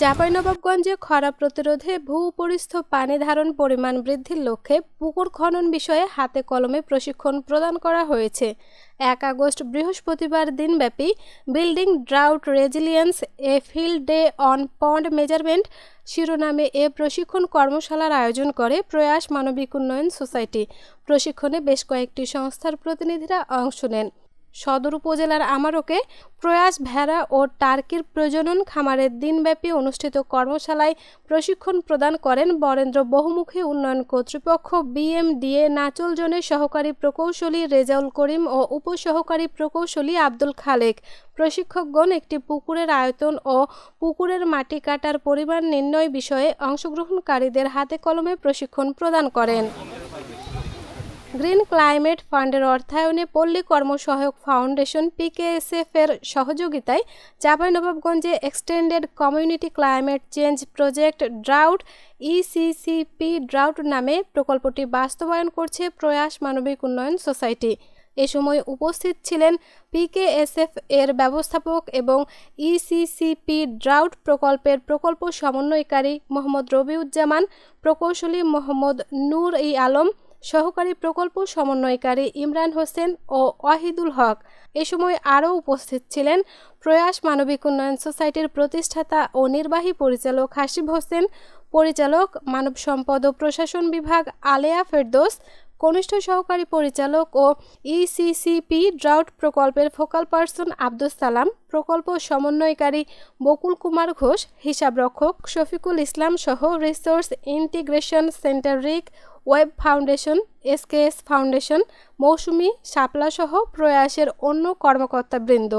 চাঁপাইনবাবগঞ্জে খরা প্রতিরোধে ভূপরিস্থ পানি ধারণ পরিমাণ বৃদ্ধির লক্ষ্যে পুকুর খনন বিষয়ে হাতে কলমে প্রশিক্ষণ প্রদান করা হয়েছে এক আগস্ট বৃহস্পতিবার দিনব্যাপী building drought resilience a field day on pond measurement শিরোনামে এ প্রশিক্ষণ কর্মশালার আয়োজন করে প্রয়াস মানবিক উন্নয়ন সোসাইটি প্রশিক্ষণে বেশ কয়েকটি সংস্থার প্রতিনিধিরা অংশ নেন সদর উপজেলার আমারকে প্রয়াস ভেড়া ও টার্কির প্রজনন খামারের দিনব্যাপী অনুষ্ঠিত কর্মশালায় প্রশিক্ষণ প্রদান করেন বরেন্দ্র বহুমুখী উন্নয়ন কর্তৃপক্ষ বিএমডিএ নাচল জোনের সহকারী প্রকৌশলী রেজাউল করিম ও উপসহকারী প্রকৌশলী আব্দুল খালেক প্রশিক্ষকগণ একটি পুকুরের আয়তন ও পুকুরের মাটি কাটার পরিমাণ নির্ণয় বিষয়ে অংশগ্রহণকারীদের হাতে কলমে প্রশিক্ষণ প্রদান করেন গ্রিন ক্লাইমেট ফান্ডের অর্থায়নে পল্লী কর্মসহায়ক ফাউন্ডেশন পিকেএসএফ এর সহযোগিতায় চাঁপাইনবাবগঞ্জে extended community climate change project drought ECCP e drought নামে প্রকল্পটি বাস্তবায়ন করছে প্রয়াস মানবিক উন্নয়ন সোসাইটি এ সময় উপস্থিত ছিলেন পিকেএসএফ এর ব্যবস্থাপক এবং ইসিসিপি e ড্রাউট প্রকল্পের প্রকল্প সমন্বয়কারী মোহাম্মদ রবিউজ্জামান প্রকৌশলী মোহাম্মদ নূর ই আলম সহকারী প্রকল্প সমন্বয়কারী ইমরান হোসেন ও ওয়াহিদুল হক এ সময় আরও উপস্থিত ছিলেন প্রয়াস মানবিক উন্নয়ন সোসাইটির প্রতিষ্ঠাতা ও নির্বাহী পরিচালক হাসিব হোসেন পরিচালক মানব সম্পদ ও প্রশাসন বিভাগ আলেয়া ফেরদোস কনিষ্ঠ সহকারী পরিচালক ও ইসিসিপি e ড্রাউট প্রকল্পের ফোকাল পার্সন আব্দুল সালাম প্রকল্প সমন্বয়কারী বকুল কুমার ঘোষ হিসাবরক্ষক শফিকুল ইসলাম সহ resource integration centre RIC Wave foundation SKS foundation Mousumi শাপলাসহ প্রয়াসের অন্য কর্মকর্তাবৃন্দ